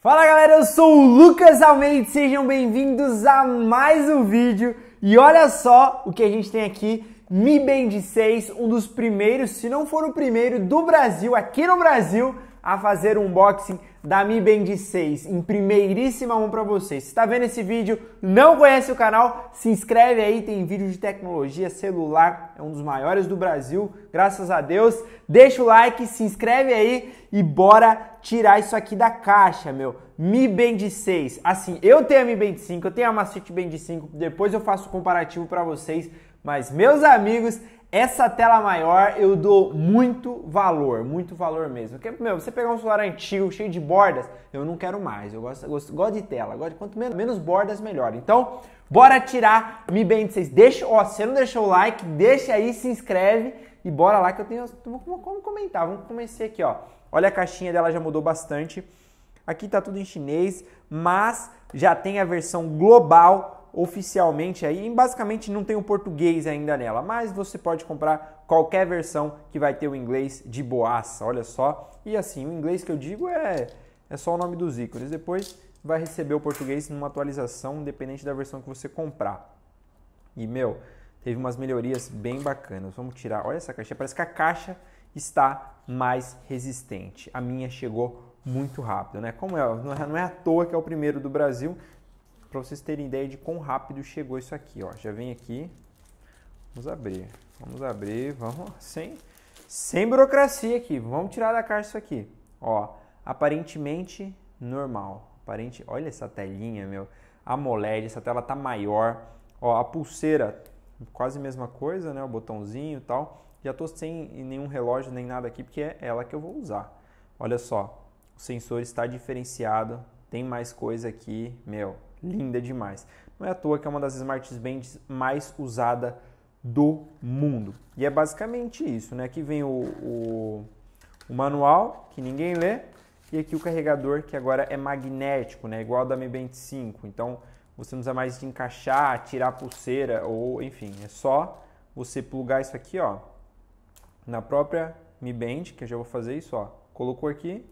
Fala galera, eu sou o Lucas Almeida, sejam bem-vindos a mais um vídeo e olha só o que a gente tem aqui, Mi Band 6, um dos primeiros, se não for o primeiro do Brasil, aqui no Brasil, a fazer um unboxing da Mi Band 6 em primeiríssima mão para vocês. Se está vendo esse vídeo, não conhece o canal, se inscreve aí, tem vídeo de tecnologia celular, é um dos maiores do Brasil, graças a Deus. Deixa o like, se inscreve aí e bora tirar isso aqui da caixa, meu. Mi Band 6, assim, eu tenho a Mi Band 5, eu tenho a Macite Band 5, depois eu faço o comparativo para vocês, mas meus amigos, essa tela maior eu dou muito valor, muito valor mesmo. Porque, meu, você pegar um celular antigo, cheio de bordas, eu não quero mais. Eu gosto, gosto, gosto de tela, gosto quanto menos, menos bordas, melhor. Então, bora tirar Mi Band 6. Deixa, ó, se você não deixou o like, deixa aí, se inscreve e bora lá que eu tenho. Vamos comentar, vamos começar aqui, ó. Olha a caixinha dela já mudou bastante. Aqui tá tudo em chinês, mas já tem a versão global oficialmente aí, e basicamente não tem o português ainda nela, mas você pode comprar qualquer versão que vai ter o inglês de boaça, olha só. E assim, o inglês que eu digo é, é só o nome dos ícones, depois vai receber o português numa atualização, independente da versão que você comprar. E meu, teve umas melhorias bem bacanas. Vamos tirar, olha essa caixa, parece que a caixa está mais resistente. A minha chegou muito rápido, né? Como é, não é, é à toa que é o primeiro do Brasil, para vocês terem ideia de quão rápido chegou isso aqui, ó. Já vem aqui. Vamos abrir. Vamos abrir, vamos sem sem burocracia aqui. Vamos tirar da caixa isso aqui, ó. Aparentemente normal. Aparente, olha essa telinha, meu. a AMOLED, essa tela tá maior. Ó, a pulseira quase a mesma coisa, né? O botãozinho e tal. Já tô sem nenhum relógio nem nada aqui porque é ela que eu vou usar. Olha só, o sensor está diferenciado, tem mais coisa aqui, meu linda demais. Não é à toa que é uma das smart bands mais usada do mundo. E é basicamente isso, né? Aqui vem o, o, o manual, que ninguém lê, e aqui o carregador, que agora é magnético, né? Igual da Mi Band 5. Então, você não precisa mais de encaixar, tirar a pulseira ou enfim, é só você plugar isso aqui, ó, na própria Mi Band, que eu já vou fazer isso, ó. Colocou aqui,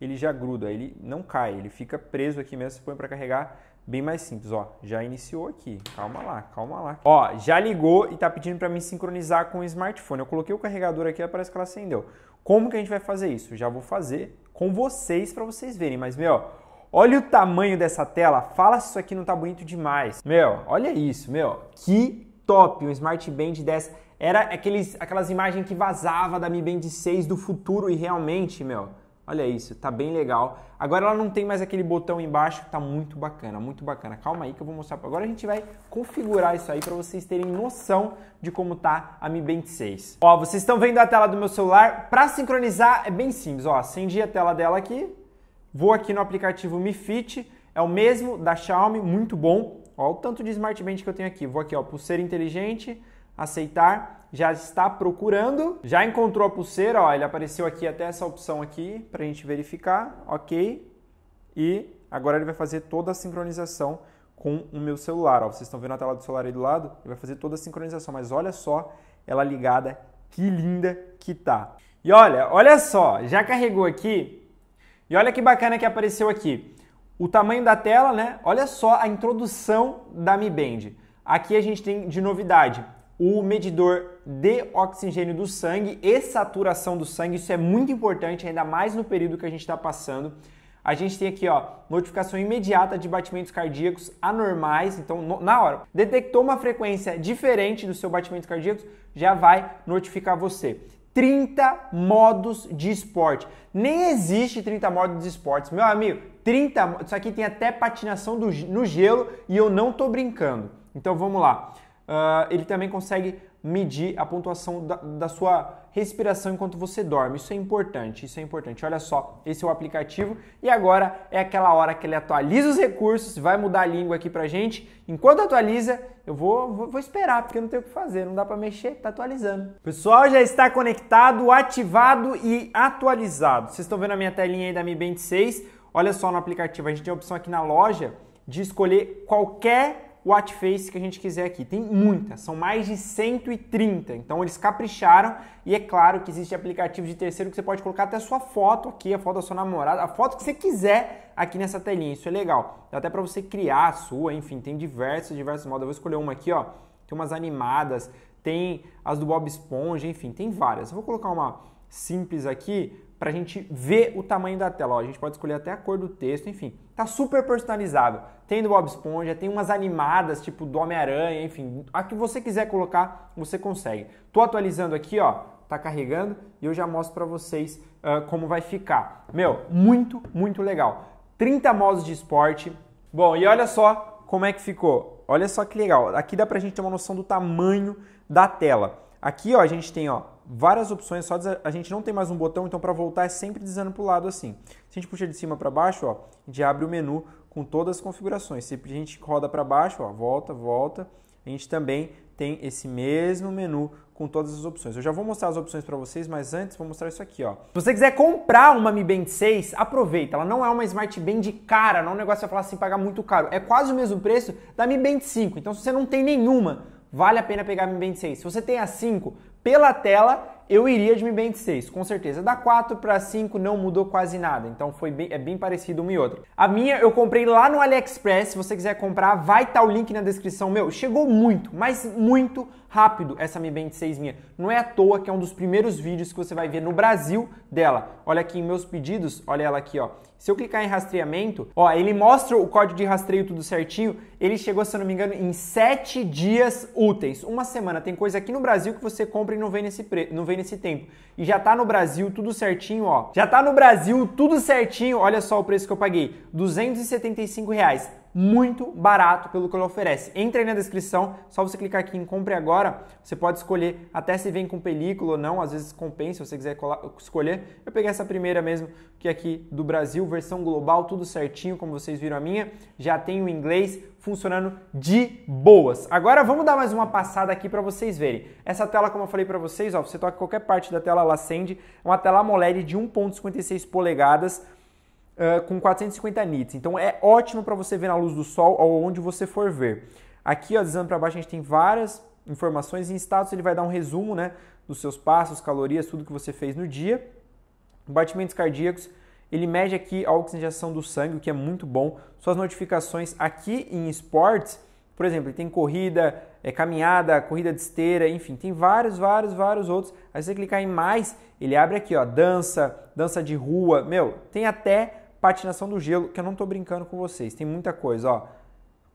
ele já gruda, ele não cai, ele fica preso aqui mesmo, você põe para carregar, bem mais simples, ó. Já iniciou aqui. Calma lá, calma lá. Ó, já ligou e tá pedindo para mim sincronizar com o smartphone. Eu coloquei o carregador aqui, parece que ela acendeu. Como que a gente vai fazer isso? Já vou fazer com vocês para vocês verem, mas meu, olha o tamanho dessa tela. Fala se isso aqui não tá bonito demais. Meu, olha isso, meu. Que top, um Smart Band dessa. Era aqueles, aquelas imagens que vazava da Mi Band 6 do futuro e realmente, meu, Olha isso, tá bem legal. Agora ela não tem mais aquele botão embaixo, tá muito bacana, muito bacana. Calma aí que eu vou mostrar. Agora a gente vai configurar isso aí para vocês terem noção de como tá a Mi Band 6. Ó, vocês estão vendo a tela do meu celular. Para sincronizar é bem simples, ó. Acendi a tela dela aqui. Vou aqui no aplicativo Mi Fit, é o mesmo da Xiaomi, muito bom. Ó, o tanto de Band que eu tenho aqui. Vou aqui, ó, pulseira inteligente, aceitar, já está procurando, já encontrou a pulseira, ó, ele apareceu aqui até essa opção aqui para a gente verificar, ok, e agora ele vai fazer toda a sincronização com o meu celular, ó, vocês estão vendo a tela do celular aí do lado, ele vai fazer toda a sincronização, mas olha só ela ligada, que linda que tá. E olha, olha só, já carregou aqui, e olha que bacana que apareceu aqui, o tamanho da tela, né, olha só a introdução da Mi Band, Aqui a gente tem de novidade o medidor de oxigênio do sangue e saturação do sangue. Isso é muito importante, ainda mais no período que a gente está passando. A gente tem aqui, ó, notificação imediata de batimentos cardíacos anormais. Então, no, na hora, detectou uma frequência diferente do seu batimento cardíaco, já vai notificar você. 30 modos de esporte. Nem existe 30 modos de esportes. Meu amigo, 30, isso aqui tem até patinação do, no gelo e eu não tô brincando. Então, vamos lá. Uh, ele também consegue medir a pontuação da, da, sua respiração enquanto você dorme. Isso é importante, isso é importante. Olha só, esse é o aplicativo e agora é aquela hora que ele atualiza os recursos, vai mudar a língua aqui pra gente. Enquanto atualiza, eu vou, vou, vou esperar, porque não tem o que fazer, não dá para mexer, tá atualizando. Pessoal, já está conectado, ativado e atualizado. Vocês estão vendo a minha telinha aí da Mi Band 6? Olha só no aplicativo, a gente tem a opção aqui na loja de escolher qualquer watch face que a gente quiser aqui. Tem muitas, são mais de 130. Então eles capricharam e é claro que existe aplicativo de terceiro que você pode colocar até a sua foto aqui, a foto da sua namorada, a foto que você quiser aqui nessa telinha. Isso é legal. Dá até para você criar a sua, enfim, tem diversos, diversos modos. Eu vou escolher uma aqui, ó. Tem umas animadas, tem as do Bob Esponja, enfim, tem várias. Eu vou colocar uma simples aqui para a gente ver o tamanho da tela. Ó, a gente pode escolher até a cor do texto, enfim. Tá super personalizável. Tem do Bob Esponja, tem umas animadas tipo do Homem-Aranha, enfim. A que você quiser colocar, você consegue. Tô atualizando aqui, ó. Tá carregando e eu já mostro para vocês uh, como vai ficar. Meu, muito, muito legal. 30 modos de esporte. Bom, e olha só como é que ficou. Olha só que legal. Aqui dá pra gente ter uma noção do tamanho da tela. Aqui, ó, a gente tem, ó, várias opções, só a gente não tem mais um botão, então para voltar é sempre dizendo para o lado assim. Se a gente puxa de cima para baixo, ó, a gente abre o menu com todas as configurações. Se a gente roda para baixo, ó, volta, volta, a gente também tem esse mesmo menu com todas as opções. Eu já vou mostrar as opções para vocês, mas antes vou mostrar isso aqui, ó. Se você quiser comprar uma Mi Band 6, aproveita. Ela não é uma Smart Band cara, não é um negócio que falar assim, pagar muito caro. É quase o mesmo preço da Mi Band 5. Então se você não tem nenhuma, vale a pena pegar a Mi Band 6. Se você tem a 5, pela tela eu iria de Mi Band 6, com certeza. Da 4 para 5 não mudou quase nada, então foi bem, é bem parecido uma e outra. A minha eu comprei lá no AliExpress, se você quiser comprar, vai estar tá o link na descrição. Meu, chegou muito, mas muito rápido essa Mi Band 6 minha. Não é à toa que é um dos primeiros vídeos que você vai ver no Brasil dela. Olha aqui em meus pedidos, olha ela aqui, ó. Se eu clicar em rastreamento, ó, ele mostra o código de rastreio tudo certinho. Ele chegou, se eu não me engano, em 7 dias úteis. Uma semana. Tem coisa aqui no Brasil que você compra e não vem nesse preço, nesse tempo. E já tá no Brasil tudo certinho, ó. Já tá no Brasil tudo certinho. Olha só o preço que eu paguei, 275 reais muito barato pelo que ele oferece. Entra aí na descrição, só você clicar aqui em compre agora, você pode escolher até se vem com película ou não, às vezes compensa, se você quiser escolher. Eu peguei essa primeira mesmo, que é aqui do Brasil, versão global, tudo certinho, como vocês viram a minha, já tem o inglês funcionando de boas. Agora vamos dar mais uma passada aqui para vocês verem. Essa tela, como eu falei para vocês, ó, você toca qualquer parte da tela, ela acende, é uma tela AMOLED de 1.56 polegadas, eh, com 450 nits. Então é ótimo para você ver na luz do sol ou onde você for ver. Aqui, ó, para baixo, a gente tem várias informações. Em status, ele vai dar um resumo né, dos seus passos, calorias, tudo que você fez no dia. Batimentos cardíacos, ele mede aqui a oxigenação do sangue, o que é muito bom. Suas notificações aqui em esportes, por exemplo, ele tem corrida, é, caminhada, corrida de esteira, enfim, tem vários, vários, vários outros. Aí você clicar em mais, ele abre aqui, ó, dança, dança de rua, meu, tem até patinação do gelo, que eu não estou brincando com vocês. Tem muita coisa, ó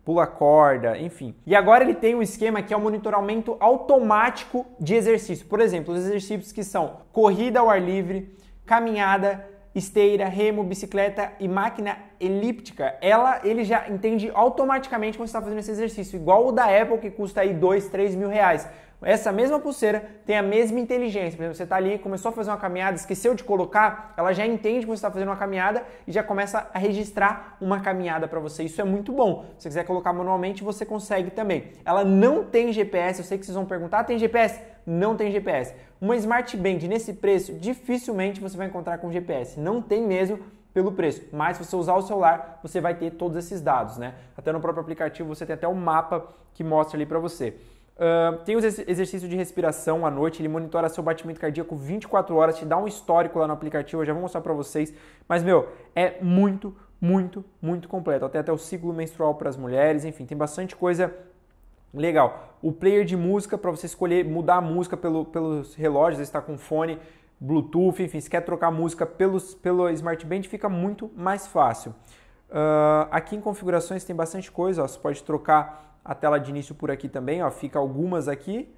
pula corda, enfim. E agora ele tem um esquema que é o monitoramento automático de exercício. Por exemplo, os exercícios que são corrida ao ar livre, caminhada, esteira, remo, bicicleta e máquina elíptica, ela ele já entende automaticamente quando você está fazendo esse exercício, igual o da Apple que custa aí dois, três mil reais. Essa mesma pulseira tem a mesma inteligência. Por exemplo, você está ali, começou a fazer uma caminhada, esqueceu de colocar, ela já entende que você está fazendo uma caminhada e já começa a registrar uma caminhada para você. Isso é muito bom. Se você quiser colocar manualmente, você consegue também. Ela não tem GPS, eu sei que vocês vão perguntar, ah, tem GPS? Não tem GPS. Uma Smart Band nesse preço, dificilmente você vai encontrar com GPS. Não tem mesmo pelo preço. Mas se você usar o celular, você vai ter todos esses dados, né? Até no próprio aplicativo você tem até um mapa que mostra ali para você tem os exercícios de respiração à noite, ele monitora seu batimento cardíaco 24 horas, te dá um histórico lá no aplicativo, eu já vou mostrar para vocês. Mas, meu, é muito, muito, muito completo. Até até o ciclo menstrual para as mulheres, enfim, tem bastante coisa legal. O player de música, para você escolher mudar a música pelo, pelos relógios, está com fone, Bluetooth, enfim, se quer trocar música pelos, pelo band fica muito mais fácil. Uh, aqui em configurações tem bastante coisa, ó, você pode trocar a tela de início por aqui também, ó, fica algumas aqui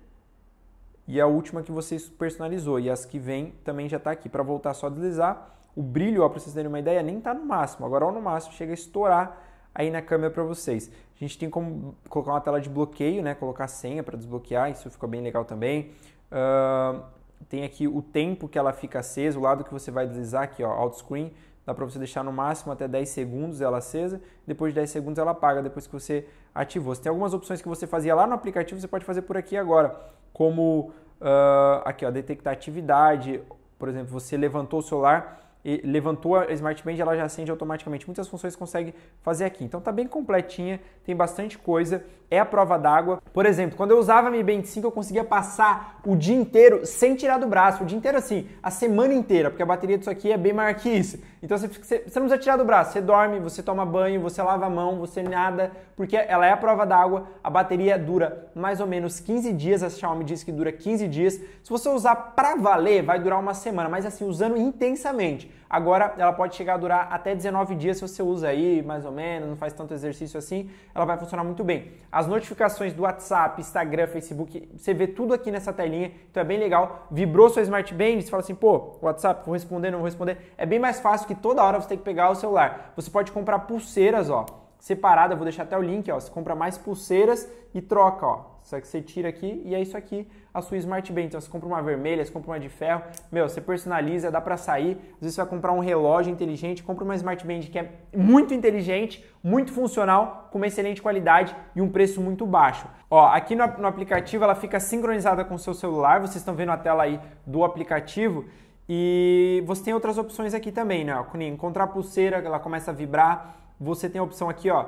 e a última que você personalizou e as que vem também já está aqui. Para voltar só deslizar, o brilho, para vocês terem uma ideia, nem está no máximo. Agora ó, no máximo chega a estourar aí na câmera para vocês. A gente tem como colocar uma tela de bloqueio, né? Colocar senha para desbloquear, isso ficou bem legal também. Uh, tem aqui o tempo que ela fica acesa, o lado que você vai deslizar aqui, ó, out screen Dá para você deixar no máximo até 10 segundos ela acesa, depois de 10 segundos ela apaga, depois que você ativou. Você tem algumas opções que você fazia lá no aplicativo, você pode fazer por aqui agora, como uh, aqui, ó, detectar atividade, por exemplo, você levantou o celular, levantou a Smart Band, ela já acende automaticamente. Muitas funções consegue fazer aqui. Então tá bem completinha, tem bastante coisa, é a prova d'água. Por exemplo, quando eu usava a Mi Band 5, eu conseguia passar o dia inteiro sem tirar do braço, o dia inteiro assim, a semana inteira, porque a bateria disso aqui é bem maior que isso. Então você, você, você não precisa tirar do braço, você dorme, você toma banho, você lava a mão, você nada, porque ela é a prova d'água, a bateria dura mais ou menos 15 dias, a Xiaomi diz que dura 15 dias. Se você usar pra valer, vai durar uma semana, mas assim, usando intensamente Agora ela pode chegar a durar até 19 dias se você usa aí, mais ou menos, não faz tanto exercício assim, ela vai funcionar muito bem. As notificações do WhatsApp, Instagram, Facebook, você vê tudo aqui nessa telinha, então é bem legal. Vibrou sua Smart Band, você fala assim, pô, WhatsApp, vou responder, não vou responder. É bem mais fácil que toda hora você tem que pegar o celular. Você pode comprar pulseiras, ó separada, vou deixar até o link, ó, você compra mais pulseiras e troca, ó. Só que você tira aqui e é isso aqui, a sua Smart Band. Então você compra uma vermelha, você compra uma de ferro, meu, você personaliza, dá para sair. Às vezes você vai comprar um relógio inteligente, compra uma Smart Band que é muito inteligente, muito funcional, com uma excelente qualidade e um preço muito baixo. Ó, aqui no, no aplicativo ela fica sincronizada com o seu celular, vocês estão vendo a tela aí do aplicativo. E você tem outras opções aqui também, né? Encontrar pulseira, ela começa a vibrar, você tem a opção aqui, ó,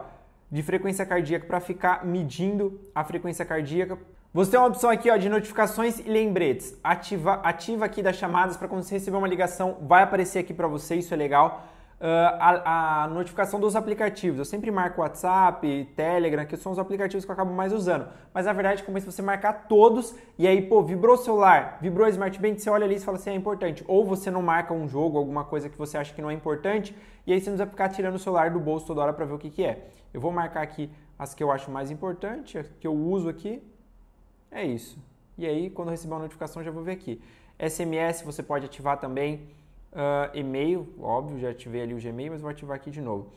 de frequência cardíaca para ficar medindo a frequência cardíaca. Você tem uma opção aqui ó, de notificações e lembretes. Ativa, ativa aqui das chamadas para quando você receber uma ligação, vai aparecer aqui para você, isso é legal. Ah, a, a, notificação dos aplicativos. Eu sempre marco WhatsApp, Telegram, que são os aplicativos que eu acabo mais usando. Mas na verdade, como se você marcar todos e aí, pô, vibrou o celular, vibrou o smartband, você olha ali e fala assim, é importante. Ou você não marca um jogo, alguma coisa que você acha que não é importante, e aí você não vai ficar tirando o celular do bolso toda hora para ver o que, que é. Eu vou marcar aqui as que eu acho mais importante, as que eu uso aqui. É isso. E aí, quando eu receber uma notificação, já vou ver aqui. SMS você pode ativar também. Uh, e-mail, óbvio, já ativei ali o Gmail, mas vou ativar aqui de novo.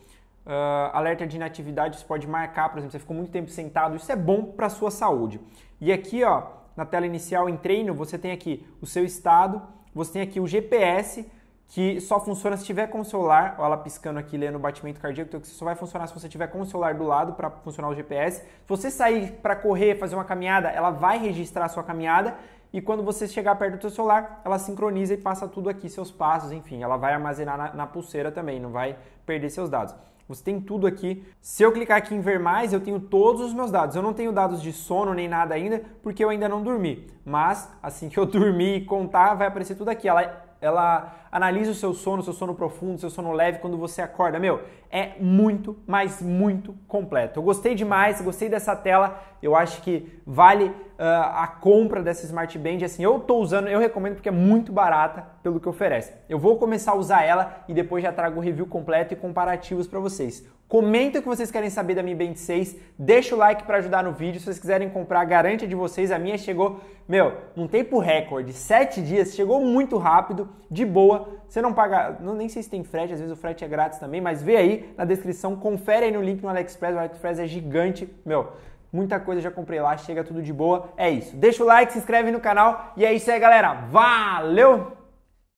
Uh, alerta de inatividade, você pode marcar, por exemplo, você ficou muito tempo sentado, isso é bom para a sua saúde. E aqui, ó, na tela inicial, em treino, você tem aqui o seu estado, você tem aqui o GPS, que só funciona se tiver com o celular, ó, ela piscando aqui, lendo o batimento cardíaco, então só vai funcionar se você tiver com o celular do lado para funcionar o GPS. Se você sair para correr, fazer uma caminhada, ela vai registrar a sua caminhada e quando você chegar perto do seu celular, ela sincroniza e passa tudo aqui, seus passos, enfim, ela vai armazenar na, na pulseira também, não vai perder seus dados. Você tem tudo aqui. Se eu clicar aqui em ver mais, eu tenho todos os meus dados. Eu não tenho dados de sono nem nada ainda, porque eu ainda não dormi. Mas assim que eu dormir e contar, vai aparecer tudo aqui. Ela ela analisa o seu sono, seu sono profundo, seu sono leve quando você acorda. Meu, é muito, mas muito completo. Eu gostei demais, gostei dessa tela. Eu acho que vale uh, a compra dessa Smart Band. Assim, eu tô usando, eu recomendo porque é muito barata pelo que oferece. Eu vou começar a usar ela e depois já trago o review completo e comparativos para vocês. Comenta o que vocês querem saber da Mi Band 6, deixa o like para ajudar no vídeo. Se vocês quiserem comprar, garante de vocês. A minha chegou, meu, num tempo recorde, 7 dias, chegou muito rápido, de boa. Você não paga, não, nem sei se tem frete, às vezes o frete é grátis também, mas vê aí na descrição, confere aí no link no AliExpress, o AliExpress é gigante, meu. Muita coisa já comprei lá, chega tudo de boa. É isso. Deixa o like, se inscreve no canal e é isso aí, galera. Valeu!